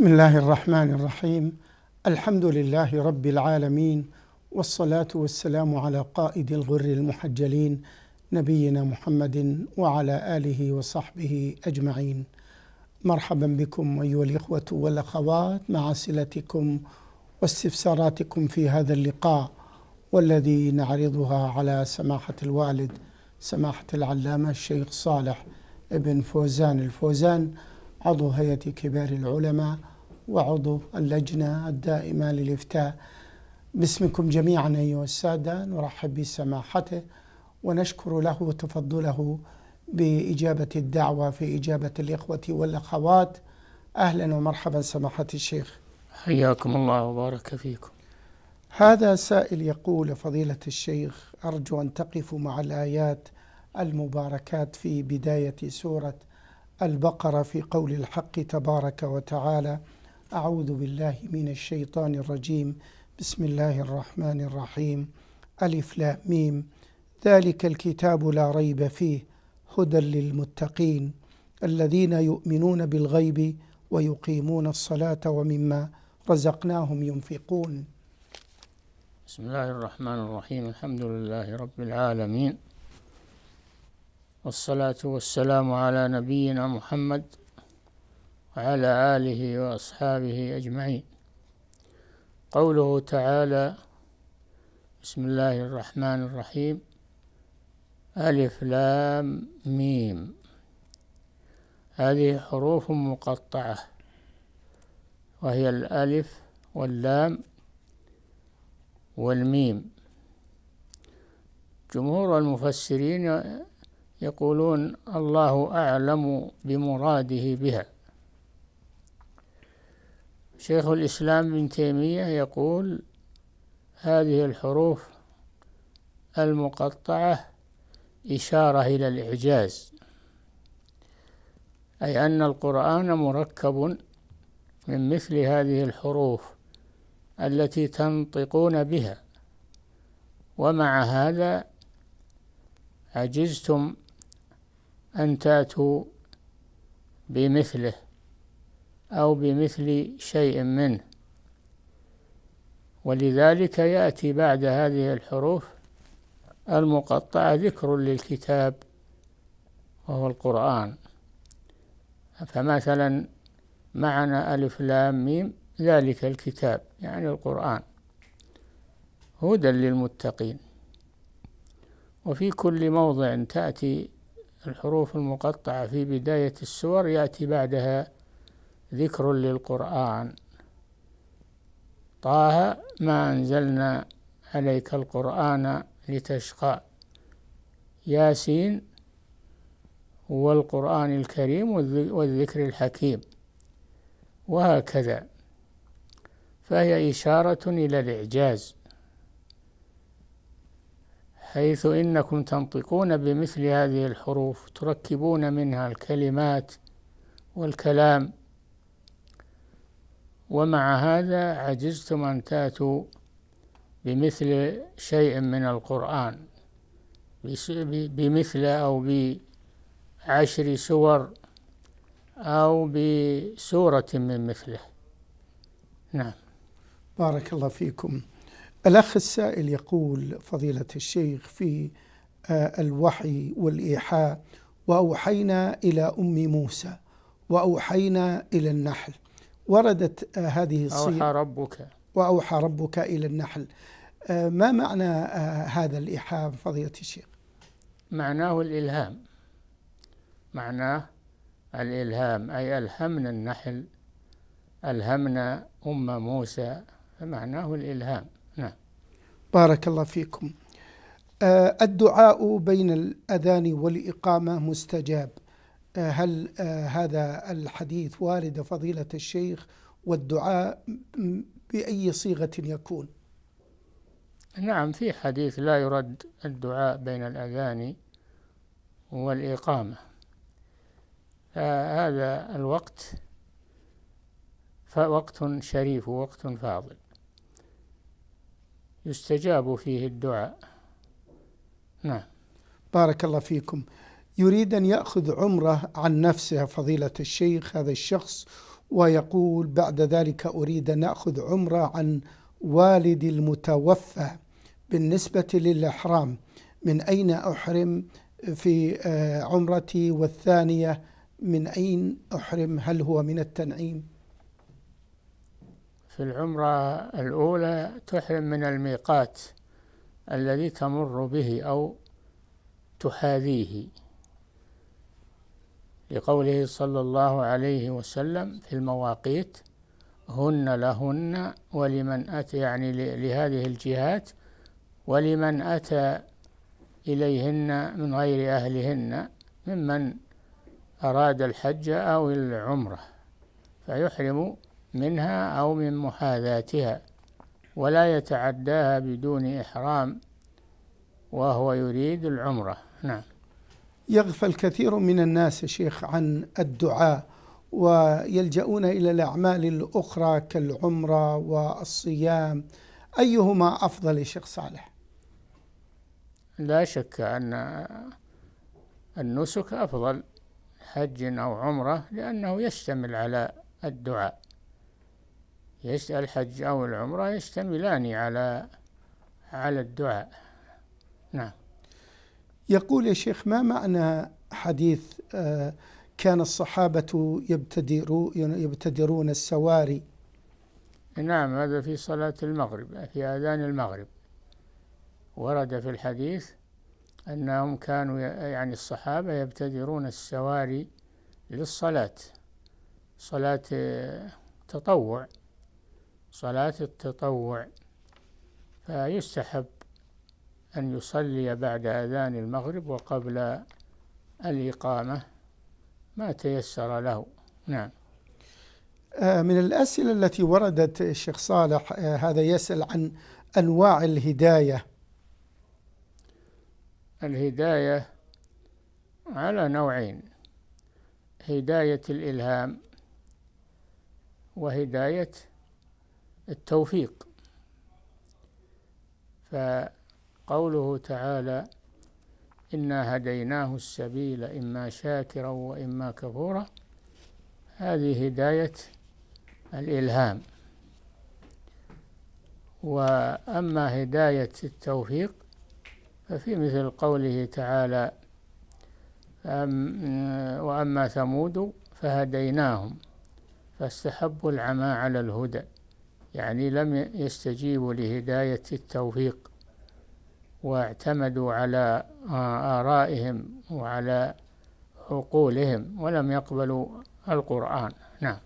بسم الله الرحمن الرحيم الحمد لله رب العالمين والصلاه والسلام على قائد الغر المحجلين نبينا محمد وعلى اله وصحبه اجمعين مرحبا بكم ايها الاخوه والاخوات مع اسئلتكم واستفساراتكم في هذا اللقاء والذي نعرضها على سماحه الوالد سماحه العلامه الشيخ صالح ابن فوزان الفوزان عضو هيئة كبار العلماء وعضو اللجنة الدائمة للإفتاء باسمكم جميعا أيها السادة نرحب بسماحته ونشكر له تفضله بإجابة الدعوة في إجابة الإخوة والأخوات أهلا ومرحبا سماحة الشيخ حياكم الله وبارك فيكم هذا سائل يقول فضيلة الشيخ أرجو أن تقفوا مع الآيات المباركات في بداية سورة البقرة في قول الحق تبارك وتعالى أعوذ بالله من الشيطان الرجيم بسم الله الرحمن الرحيم ألف لا ميم ذلك الكتاب لا ريب فيه هدى للمتقين الذين يؤمنون بالغيب ويقيمون الصلاة ومما رزقناهم ينفقون بسم الله الرحمن الرحيم الحمد لله رب العالمين والصلاة والسلام على نبينا محمد وعلى آله وأصحابه أجمعين قوله تعالى بسم الله الرحمن الرحيم ألف لام ميم هذه حروف مقطعة وهي الألف واللام والميم جمهور المفسرين يقولون الله أعلم بمراده بها شيخ الإسلام بن تيمية يقول هذه الحروف المقطعة إشارة إلى الإعجاز أي أن القرآن مركب من مثل هذه الحروف التي تنطقون بها ومع هذا عجزتم أن تأتوا بمثله أو بمثل شيء منه ولذلك يأتي بعد هذه الحروف المقطعة ذكر للكتاب وهو القرآن فمثلا معنى ألف لام ميم ذلك الكتاب يعني القرآن هدى للمتقين وفي كل موضع تأتي الحروف المقطعة في بداية السور يأتي بعدها ذكر للقرآن طه ما أنزلنا عليك القرآن لتشقى ياسين والقرآن الكريم والذكر الحكيم وهكذا فهي إشارة إلى الإعجاز حيث إنكم تنطقون بمثل هذه الحروف تركبون منها الكلمات والكلام ومع هذا عجزتم أن تأتوا بمثل شيء من القرآن بمثل أو بعشر سور أو بسورة من مثله نعم بارك الله فيكم الأخ السائل يقول فضيلة الشيخ في آه، الوحي والإيحاء وأوحينا إلى أم موسى وأوحينا إلى النحل وردت آه، هذه الصيغة أوحى ربك وأوحى ربك إلى النحل آه، ما معنى آه، هذا الإيحاء فضيلة الشيخ؟ معناه الإلهام معناه الإلهام أي ألهمنا النحل ألهمنا أم موسى فمعناه الإلهام نعم بارك الله فيكم الدعاء بين الأذان والإقامة مستجاب آه، هل آه، هذا الحديث وارد فضيلة الشيخ والدعاء بأي صيغة يكون نعم في حديث لا يرد الدعاء بين الأذان والإقامة آه، هذا الوقت فوقت شريف ووقت فاضل يستجاب فيه الدعاء نعم بارك الله فيكم يريد أن يأخذ عمره عن نفسه فضيلة الشيخ هذا الشخص ويقول بعد ذلك أريد أن أخذ عمره عن والدي المتوفى بالنسبة للإحرام من أين أحرم في آه، عمرتي والثانية من أين أحرم هل هو من التنعيم في العمرة الأولى تحرم من الميقات الذي تمر به أو تحاذيه لقوله صلى الله عليه وسلم في المواقيت هن لهن ولمن أتى يعني لهذه الجهات ولمن أتى إليهن من غير أهلهن ممن أراد الحج أو العمرة فيحرم منها أو من محاذاتها ولا يتعداها بدون إحرام وهو يريد العمرة نعم يغفل كثير من الناس يا شيخ عن الدعاء ويلجؤون إلى الأعمال الأخرى كالعمرة والصيام أيهما أفضل يا شيخ صالح لا شك أن النسك أفضل حج أو عمرة لأنه يشتمل على الدعاء الحج أو العمرة يشتملان على على الدعاء نعم يقول يا شيخ ما معنى حديث آه، كان الصحابة يبتدرون السواري نعم هذا في صلاة المغرب في آذان المغرب ورد في الحديث أنهم كانوا يعني الصحابة يبتدرون السواري للصلاة صلاة آه، تطوع صلاة التطوع فيستحب أن يصلي بعد أذان المغرب وقبل الإقامة ما تيسر له نعم آه، من الأسئلة التي وردت الشيخ صالح آه، هذا يسأل عن أنواع الهداية الهداية على نوعين هداية الإلهام وهداية التوفيق ف قوله تعالى إنا هديناه السبيل إما شاكرا وإما كفورا هذه هداية الإلهام وأما هداية التوفيق ففي مثل قوله تعالى وأما ثمود فهديناهم فاستحبوا العمى على الهدى يعني لم يستجيبوا لهداية التوفيق واعتمدوا على آه، آرائهم وعلى عقولهم ولم يقبلوا القرآن نعم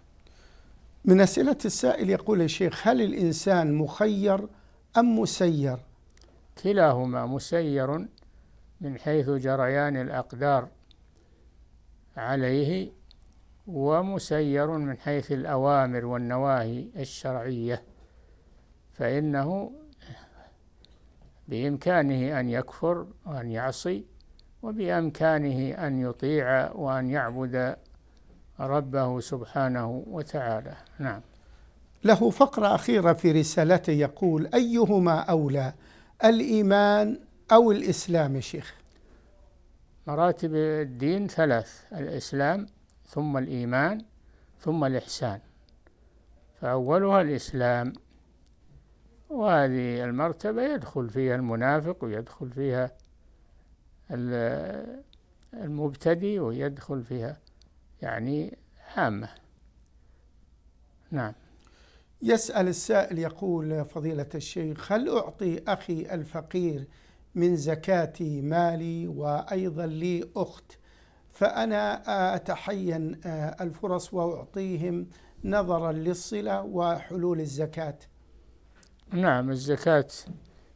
من أسئلة السائل يقول الشيخ هل الإنسان مخير أم مسير كلاهما مسير من حيث جريان الأقدار عليه ومسير من حيث الأوامر والنواهي الشرعية فإنه بإمكانه أن يكفر وأن يعصي وبإمكانه أن يطيع وأن يعبد ربه سبحانه وتعالى نعم له فقرة أخيرة في رسالته يقول أيهما أولى الإيمان أو الإسلام شيخ مراتب الدين ثلاث الإسلام ثم الإيمان ثم الإحسان فأولها الإسلام وهذه المرتبة يدخل فيها المنافق ويدخل فيها المبتدئ ويدخل فيها يعني عامة نعم يسأل السائل يقول فضيلة الشيخ هل أعطي أخي الفقير من زكاة مالي وأيضا لي أخت فأنا أتحين الفرص وأعطيهم نظرا للصلة وحلول الزكاة نعم الزكاة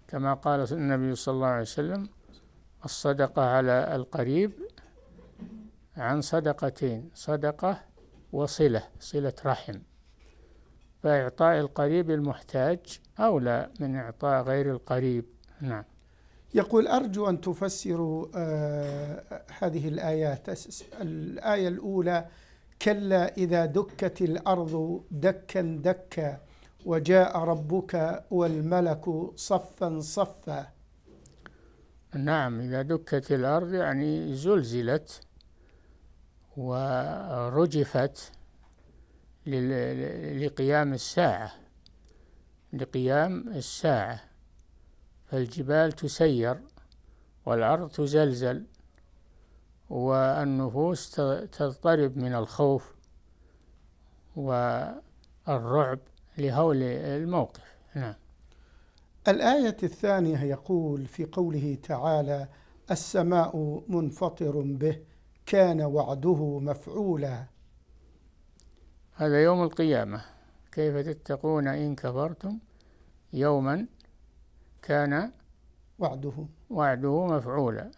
كما قال النبي صلى الله عليه وسلم الصدقة على القريب عن صدقتين صدقة وصلة صلة رحم فإعطاء القريب المحتاج أولى من إعطاء غير القريب نعم يقول أرجو أن تفسروا آه هذه الآيات الآية الأولى كلا إذا دكت الأرض دكا دكا وجاء ربك والملك صفا صفا نعم إذا دكت الأرض يعني زلزلت ورجفت لقيام الساعة لقيام الساعة فالجبال تسير والأرض تزلزل والنفوس تضطرب من الخوف والرعب لهول الموقف نعم الآية الثانية يقول في قوله تعالى السماء منفطر به كان وعده مفعولا هذا يوم القيامة كيف تتقون إن كفرتم يوما كان وعده وعده مفعولا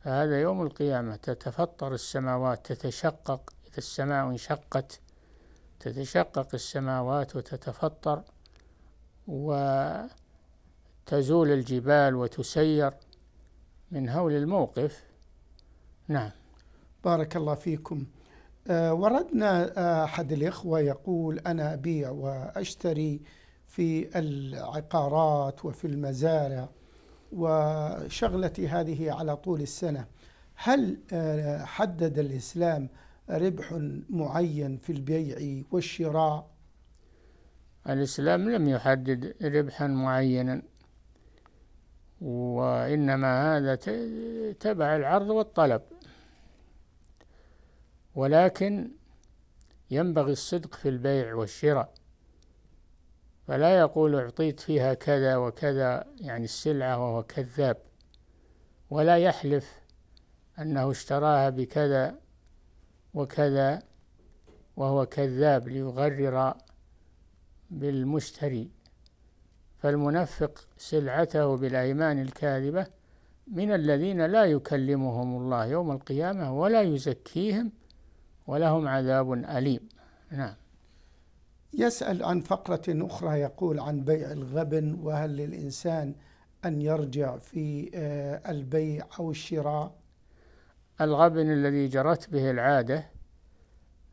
فهذا يوم القيامة تتفطر السماوات تتشقق إذا السماء انشقت تتشقق السماوات وتتفطر وتزول الجبال وتسير من هول الموقف نعم بارك الله فيكم آه، وردنا آه، أحد الإخوة يقول أنا أبيع وأشتري في العقارات وفي المزارع وشغلتي هذه على طول السنة هل آه، حدد الإسلام ربح معين في البيع والشراء الإسلام لم يحدد ربحا معينا وإنما هذا تبع العرض والطلب ولكن ينبغي الصدق في البيع والشراء فلا يقول أعطيت فيها كذا وكذا يعني السلعة وهو كذاب ولا يحلف أنه اشتراها بكذا وكذا وهو كذاب ليغرر بالمشتري فالمنفق سلعته بالايمان الكاذبه من الذين لا يكلمهم الله يوم القيامه ولا يزكيهم ولهم عذاب اليم نعم يسال عن فقره اخرى يقول عن بيع الغبن وهل للانسان ان يرجع في آه، البيع او الشراء الغبن الذي جرت به العادة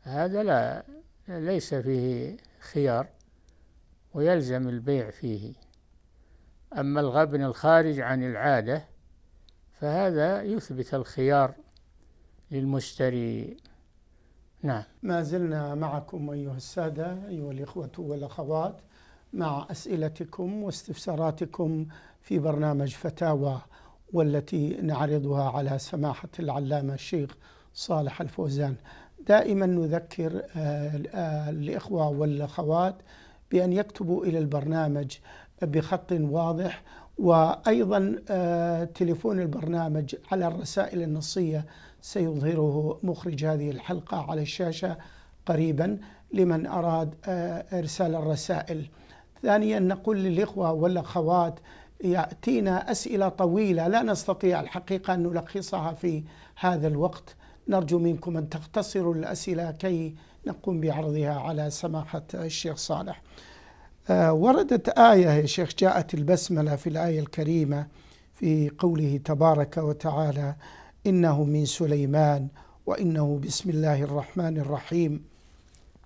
هذا لا ليس فيه خيار ويلزم البيع فيه أما الغبن الخارج عن العادة فهذا يثبت الخيار للمشتري نعم ما زلنا معكم أيها السادة أيها الإخوة والأخوات مع أسئلتكم واستفساراتكم في برنامج فتاوى والتي نعرضها على سماحة العلامة الشيخ صالح الفوزان دائما نذكر آه، آه، الإخوة والأخوات بأن يكتبوا إلى البرنامج بخط واضح وأيضا آه، تليفون البرنامج على الرسائل النصية سيظهره مخرج هذه الحلقة على الشاشة قريبا لمن أراد إرسال الرسائل ثانيا نقول للإخوة والأخوات ياتينا اسئله طويله لا نستطيع الحقيقه ان نلخصها في هذا الوقت نرجو منكم ان تختصروا الاسئله كي نقوم بعرضها على سماحه الشيخ صالح. آه، وردت ايه يا شيخ جاءت البسمله في الايه الكريمه في قوله تبارك وتعالى انه من سليمان وانه بسم الله الرحمن الرحيم.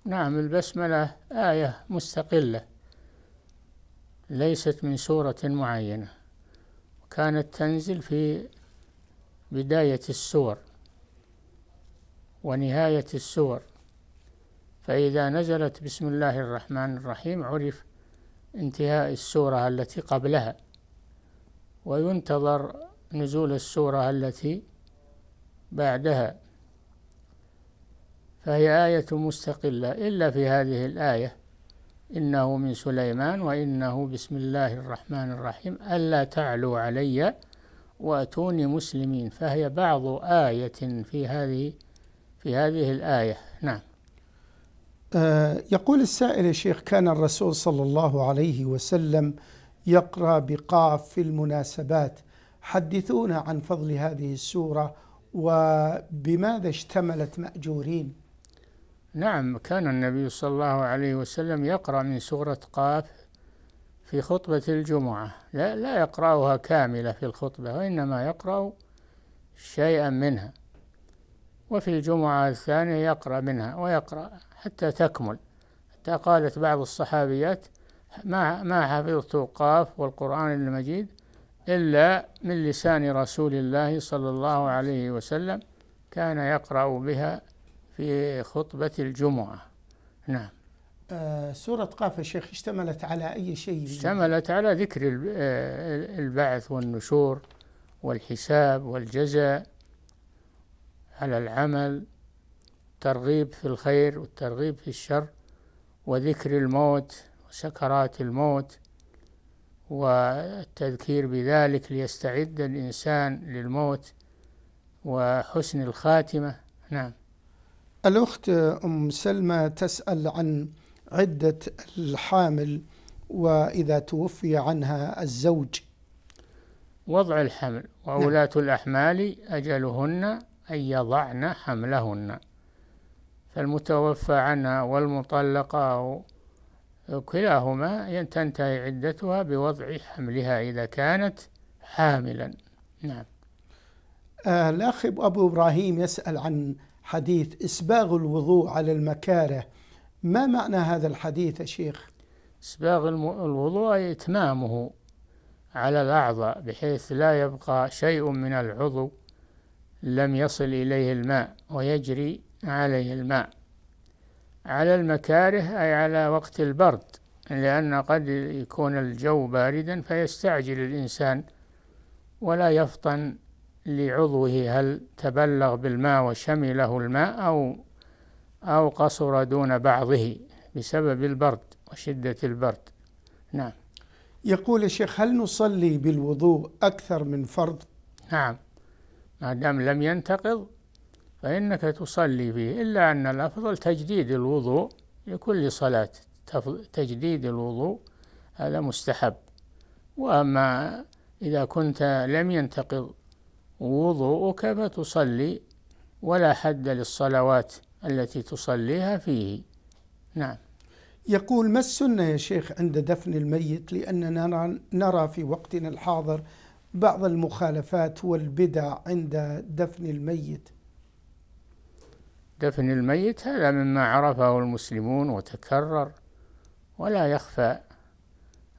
نعم البسمله ايه مستقله ليست من سورة معينة كانت تنزل في بداية السور ونهاية السور فإذا نزلت بسم الله الرحمن الرحيم عرف انتهاء السورة التي قبلها وينتظر نزول السورة التي بعدها فهي آية مستقلة إلا في هذه الآية إنه من سليمان وإنه بسم الله الرحمن الرحيم ألا تعلوا علي وأتوني مسلمين فهي بعض آية في هذه في هذه الآية نعم آه، يقول السائل يا شيخ كان الرسول صلى الله عليه وسلم يقرأ بقاف في المناسبات حدثونا عن فضل هذه السورة وبماذا اشتملت مأجورين نعم كان النبي صلى الله عليه وسلم يقرأ من سورة قاف في خطبة الجمعة لا, لا يقرأها كاملة في الخطبة وإنما يقرأ شيئا منها وفي الجمعة الثانية يقرأ منها ويقرأ حتى تكمل حتى قالت بعض الصحابيات ما ما حفظت قاف والقرآن المجيد إلا من لسان رسول الله صلى الله عليه وسلم كان يقرأ بها في خطبة الجمعة نعم آه، سورة قاف يا شيخ اشتملت على أي شيء؟ اشتملت على ذكر آه، البعث والنشور والحساب والجزاء على العمل ترغيب في الخير والترغيب في الشر وذكر الموت وسكرات الموت والتذكير بذلك ليستعد الإنسان للموت وحسن الخاتمة نعم الأخت أم سلمى تسأل عن عدة الحامل وإذا توفي عنها الزوج وضع الحمل وأولاة نعم. الأحمال أجلهن أن يضعن حملهن فالمتوفى عنها والمطلقة كلاهما تنتهي عدتها بوضع حملها إذا كانت حاملا نعم آه، الأخ أبو إبراهيم يسأل عن حديث إسباغ الوضوء على المكاره ما معنى هذا الحديث يا شيخ؟ إسباغ الوضوء إتمامه على الأعضاء بحيث لا يبقى شيء من العضو لم يصل إليه الماء ويجري عليه الماء على المكاره أي على وقت البرد لأن قد يكون الجو باردا فيستعجل الإنسان ولا يفطن لعضوه هل تبلغ بالماء وشمله الماء أو أو قصر دون بعضه بسبب البرد وشدة البرد نعم يقول الشيخ هل نصلي بالوضوء أكثر من فرض نعم ما دام لم ينتقض فإنك تصلي فيه إلا أن الأفضل تجديد الوضوء لكل صلاة تجديد الوضوء هذا مستحب وأما إذا كنت لم ينتقض وضوءك فتصلي ولا حد للصلوات التي تصليها فيه نعم يقول ما السنة يا شيخ عند دفن الميت لأننا نرى, نرى في وقتنا الحاضر بعض المخالفات والبدع عند دفن الميت دفن الميت هذا مما عرفه المسلمون وتكرر ولا يخفى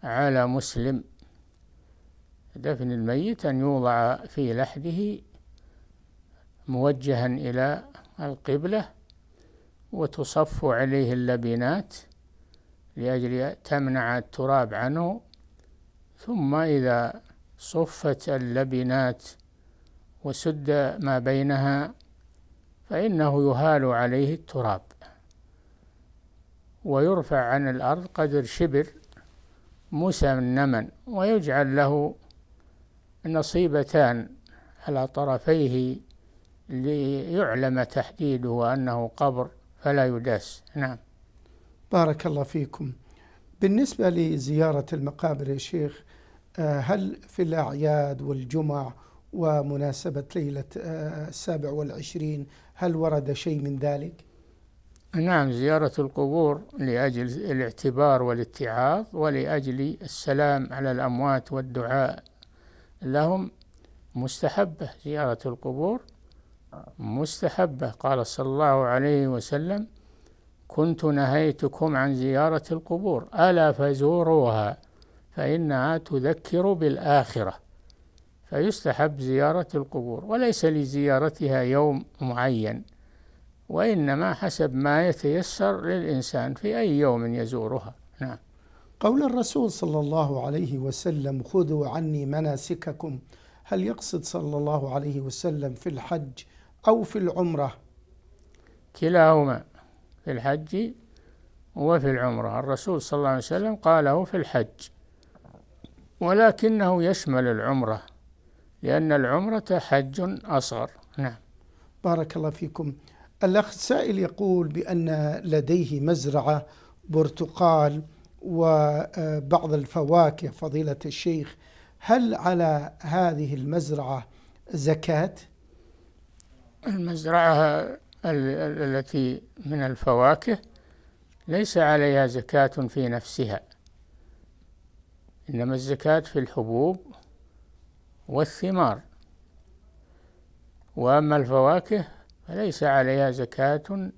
على مسلم دفن الميت أن يوضع في لحده موجها إلى القبلة وتصف عليه اللبنات لأجل تمنع التراب عنه ثم إذا صفت اللبنات وسد ما بينها فإنه يهال عليه التراب ويرفع عن الأرض قدر شبر مسنما ويجعل له نصيبتان على طرفيه ليعلم تحديده أنه قبر فلا يداس نعم بارك الله فيكم بالنسبة لزيارة المقابر يا شيخ آه، هل في الأعياد والجمع ومناسبة ليلة آه، السابع والعشرين هل ورد شيء من ذلك؟ نعم زيارة القبور لأجل الاعتبار والاتعاظ ولأجل السلام على الأموات والدعاء لهم مستحبة زيارة القبور مستحبة قال صلى الله عليه وسلم كنت نهيتكم عن زيارة القبور ألا فزوروها فإنها تذكر بالآخرة فيستحب زيارة القبور وليس لزيارتها يوم معين وإنما حسب ما يتيسر للإنسان في أي يوم يزورها نعم قول الرسول صلى الله عليه وسلم خذوا عني مناسككم هل يقصد صلى الله عليه وسلم في الحج أو في العمرة كلاهما في الحج وفي العمرة الرسول صلى الله عليه وسلم قاله في الحج ولكنه يشمل العمرة لأن العمرة حج أصغر نعم بارك الله فيكم الأخ سائل يقول بأن لديه مزرعة برتقال وبعض الفواكه فضيلة الشيخ هل على هذه المزرعة زكاة؟ المزرعة التي من الفواكه ليس عليها زكاة في نفسها إنما الزكاة في الحبوب والثمار وأما الفواكه فليس عليها زكاة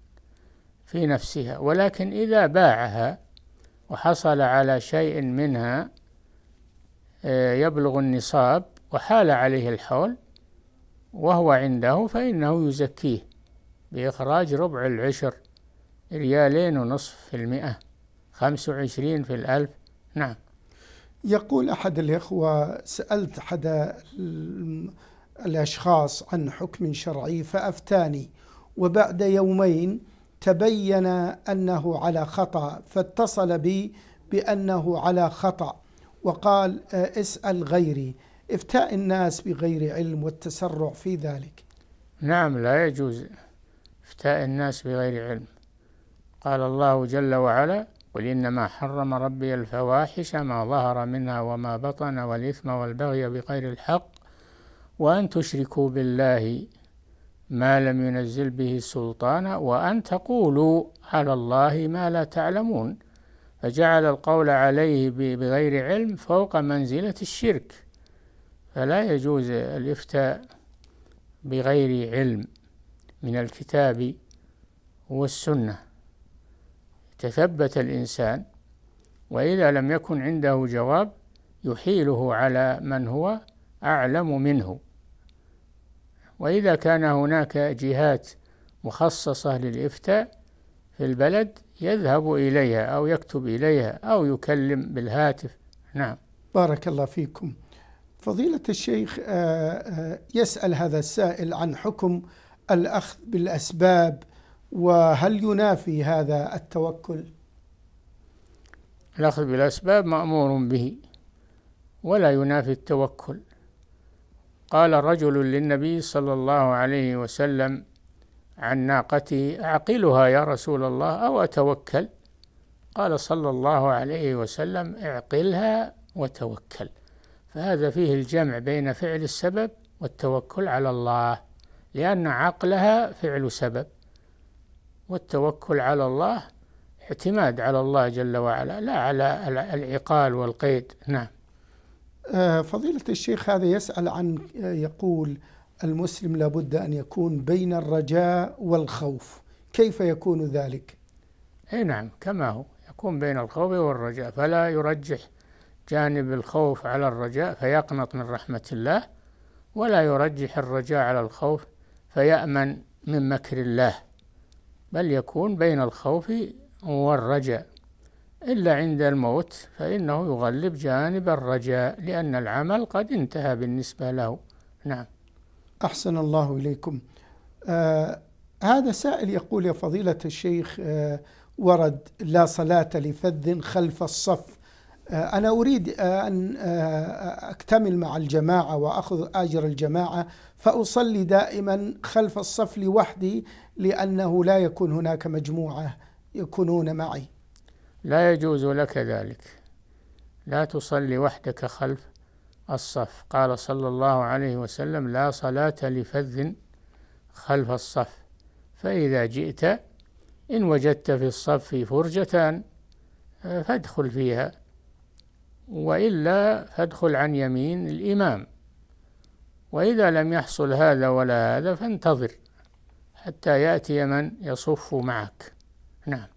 في نفسها ولكن إذا باعها وحصل على شيء منها آه، يبلغ النصاب وحال عليه الحول وهو عنده فإنه يزكيه بإخراج ربع العشر ريالين ونصف في المئة خمس وعشرين في الألف نعم يقول أحد الإخوة سألت أحد الأشخاص عن حكم شرعي فأفتاني وبعد يومين تبين أنه على خطأ فاتصل بي بأنه على خطأ وقال آه، اسأل غيري افتاء الناس بغير علم والتسرع في ذلك نعم لا يجوز افتاء الناس بغير علم قال الله جل وعلا قل إنما حرم ربي الفواحش ما ظهر منها وما بطن والإثم والبغي بغير الحق وأن تشركوا بالله ما لم ينزل به سلطانا وأن تقولوا على الله ما لا تعلمون فجعل القول عليه بغير علم فوق منزلة الشرك فلا يجوز الإفتاء بغير علم من الكتاب والسنة تثبت الإنسان وإذا لم يكن عنده جواب يحيله على من هو أعلم منه وإذا كان هناك جهات مخصصة للإفتاء في البلد يذهب إليها أو يكتب إليها أو يكلم بالهاتف نعم بارك الله فيكم فضيلة الشيخ آه، آه، يسأل هذا السائل عن حكم الأخذ بالأسباب وهل ينافي هذا التوكل الأخذ بالأسباب مأمور به ولا ينافي التوكل قال رجل للنبي صلى الله عليه وسلم عن ناقتي أعقلها يا رسول الله أو أتوكل قال صلى الله عليه وسلم اعقلها وتوكل فهذا فيه الجمع بين فعل السبب والتوكل على الله لأن عقلها فعل سبب والتوكل على الله اعتماد على الله جل وعلا لا على العقال والقيد نعم آه، فضيلة الشيخ هذا يسأل عن آه، يقول المسلم لابد أن يكون بين الرجاء والخوف كيف يكون ذلك؟ أي نعم كما هو يكون بين الخوف والرجاء فلا يرجح جانب الخوف على الرجاء فيقنط من رحمة الله ولا يرجح الرجاء على الخوف فيأمن من مكر الله بل يكون بين الخوف والرجاء إلا عند الموت فإنه يغلب جانب الرجاء لأن العمل قد انتهى بالنسبة له نعم أحسن الله إليكم آه هذا سائل يقول يا فضيلة الشيخ آه ورد لا صلاة لفذ خلف الصف آه أنا أريد آه أن آه أكتمل مع الجماعة وأخذ أجر الجماعة فأصلي دائما خلف الصف لوحدي لأنه لا يكون هناك مجموعة يكونون معي لا يجوز لك ذلك لا تصلي وحدك خلف الصف قال صلى الله عليه وسلم لا صلاة لفذ خلف الصف فإذا جئت إن وجدت في الصف فرجتان فادخل فيها وإلا فادخل عن يمين الإمام وإذا لم يحصل هذا ولا هذا فانتظر حتى يأتي من يصف معك نعم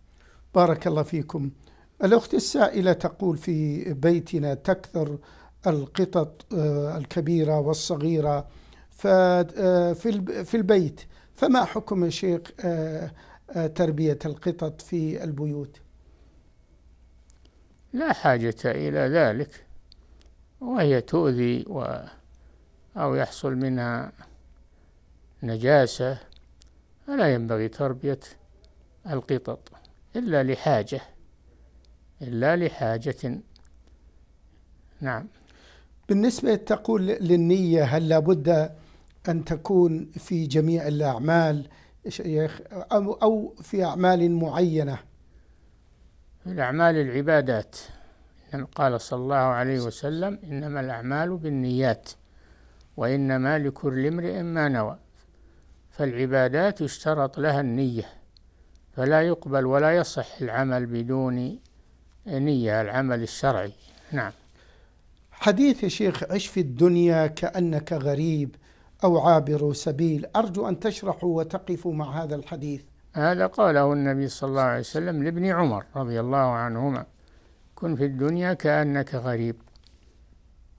بارك الله فيكم الأخت السائلة تقول في بيتنا تكثر القطط آه، الكبيرة والصغيرة آه، في البيت فما حكم شيخ آه، تربية القطط في البيوت لا حاجة إلى ذلك وهي تؤذي و أو يحصل منها نجاسة فلا ينبغي تربية القطط إلا لحاجة إلا لحاجة نعم بالنسبة تقول للنية هل لابد أن تكون في جميع الأعمال شيخ أو, أو في أعمال معينة الأعمال العبادات قال صلى الله عليه وسلم إنما الأعمال بالنيات وإنما لكل امرئ ما نوى فالعبادات يشترط لها النية فلا يقبل ولا يصح العمل بدون نية العمل الشرعي نعم حديث شيخ عش في الدنيا كأنك غريب أو عابر سبيل أرجو أن تشرحوا وتقفوا مع هذا الحديث هذا قاله النبي صلى الله عليه وسلم لابن عمر رضي الله عنهما كن في الدنيا كأنك غريب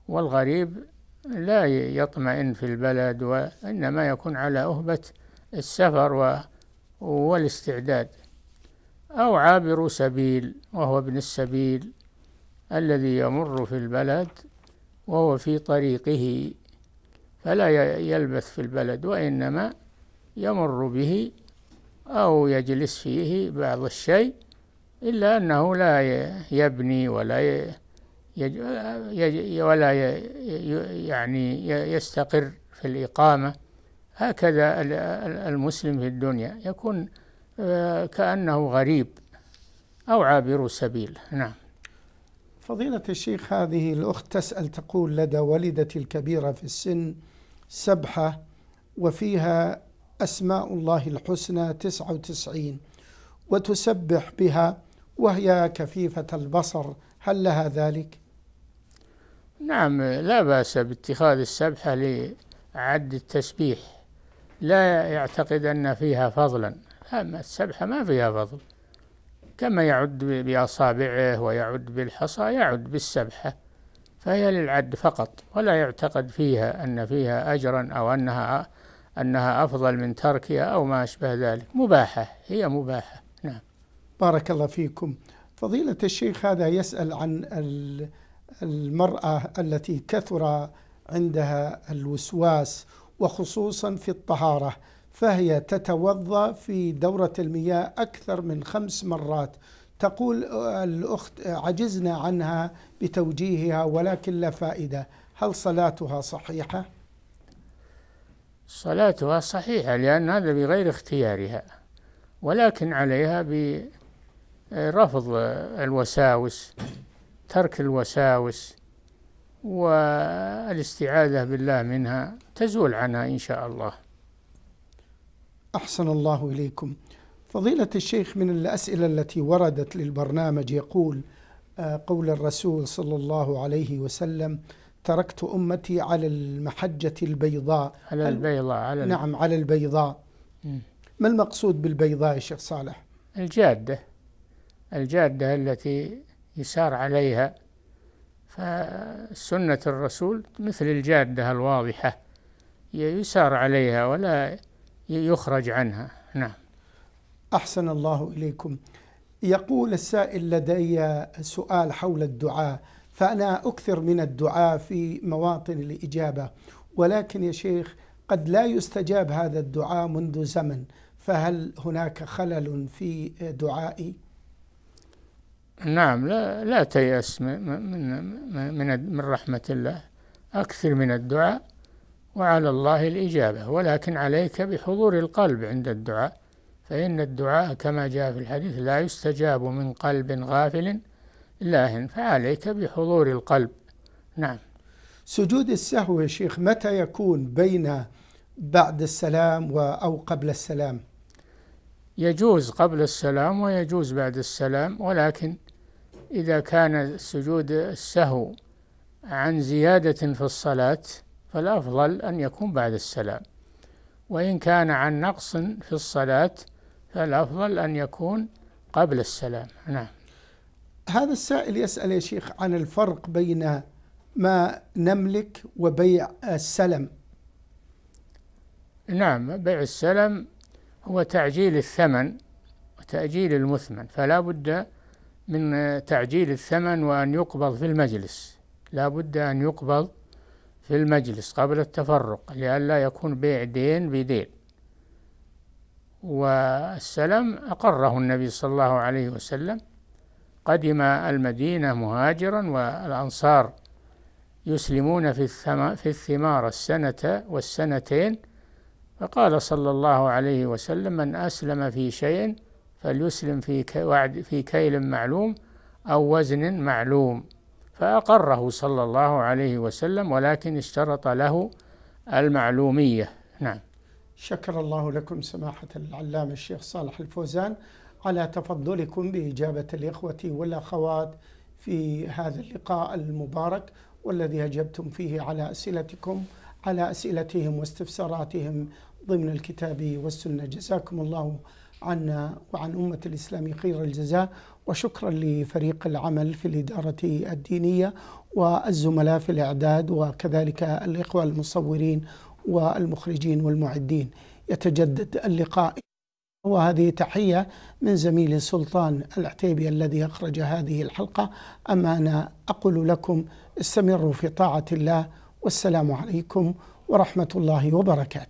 والغريب لا يطمئن في البلد وإنما يكون على أهبة السفر و. والاستعداد أو عابر سبيل وهو ابن السبيل الذي يمر في البلد وهو في طريقه فلا يلبث في البلد وإنما يمر به أو يجلس فيه بعض الشيء إلا أنه لا يبني ولا يج... ولا يعني يستقر في الإقامة هكذا المسلم في الدنيا يكون آه، كأنه غريب أو عابر سبيل نعم فضيلة الشيخ هذه الأخت تسأل تقول لدى والدتي الكبيرة في السن سبحة وفيها أسماء الله الحسنى تسعة وتسعين وتسبح بها وهي كفيفة البصر هل لها ذلك؟ نعم لا بأس باتخاذ السبحة لعد التسبيح لا يعتقد أن فيها فضلا أما السبحة ما فيها فضل كما يعد بأصابعه ويعد بالحصى يعد بالسبحة فهي للعد فقط ولا يعتقد فيها أن فيها أجرا أو أنها أنها أفضل من تركها أو ما أشبه ذلك مباحة هي مباحة نعم بارك الله فيكم فضيلة الشيخ هذا يسأل عن المرأة التي كثر عندها الوسواس وخصوصا في الطهارة فهي تتوضأ في دورة المياه أكثر من خمس مرات تقول الأخت عجزنا عنها بتوجيهها ولكن لا فائدة هل صلاتها صحيحة؟ صلاتها صحيحة لأن هذا بغير اختيارها ولكن عليها برفض الوساوس ترك الوساوس والاستعاذة بالله منها تزول عنها إن شاء الله أحسن الله إليكم فضيلة الشيخ من الأسئلة التي وردت للبرنامج يقول آه، قول الرسول صلى الله عليه وسلم تركت أمتي على المحجة البيضاء على البيضاء على نعم على البيضاء ما المقصود بالبيضاء يا شيخ صالح؟ الجادة الجادة التي يسار عليها فسنة الرسول مثل الجادة الواضحة يسار عليها ولا يخرج عنها نعم أحسن الله إليكم يقول السائل لدي سؤال حول الدعاء فأنا أكثر من الدعاء في مواطن الإجابة ولكن يا شيخ قد لا يستجاب هذا الدعاء منذ زمن فهل هناك خلل في دعائي؟ نعم لا لا تيأس من من من رحمة الله أكثر من الدعاء وعلى الله الإجابة ولكن عليك بحضور القلب عند الدعاء فإن الدعاء كما جاء في الحديث لا يستجاب من قلب غافل لاهن فعليك بحضور القلب نعم سجود السهو يا شيخ متى يكون بين بعد السلام أو قبل السلام يجوز قبل السلام ويجوز بعد السلام ولكن إذا كان السجود السهو عن زيادة في الصلاة فالأفضل أن يكون بعد السلام وإن كان عن نقص في الصلاة فالأفضل أن يكون قبل السلام نعم هذا السائل يسأل يا شيخ عن الفرق بين ما نملك وبيع السلم نعم بيع السلم هو تعجيل الثمن وتأجيل المثمن فلا بد من آه، تعجيل الثمن وأن يقبض في المجلس لا بد أن يقبض في المجلس قبل التفرق لئلا يكون بيع دين بدين والسلم أقره النبي صلى الله عليه وسلم قدم المدينة مهاجرا والأنصار يسلمون في, في الثمار السنة والسنتين فقال صلى الله عليه وسلم من أسلم في شيء فليسلم في وعد في كيل معلوم أو وزن معلوم فأقره صلى الله عليه وسلم ولكن اشترط له المعلومية نعم شكر الله لكم سماحة العلامة الشيخ صالح الفوزان على تفضلكم بإجابة الإخوة والأخوات في هذا اللقاء المبارك والذي أجبتم فيه على أسئلتكم على أسئلتهم واستفساراتهم ضمن الكتاب والسنة جزاكم الله عنا وعن أمة الإسلام خير الجزاء وشكرا لفريق العمل في الإدارة الدينية والزملاء في الإعداد وكذلك الإخوة المصورين والمخرجين والمعدين يتجدد اللقاء وهذه تحية من زميل سلطان العتيبي الذي أخرج هذه الحلقة أما أنا أقول لكم استمروا في طاعة الله والسلام عليكم ورحمة الله وبركاته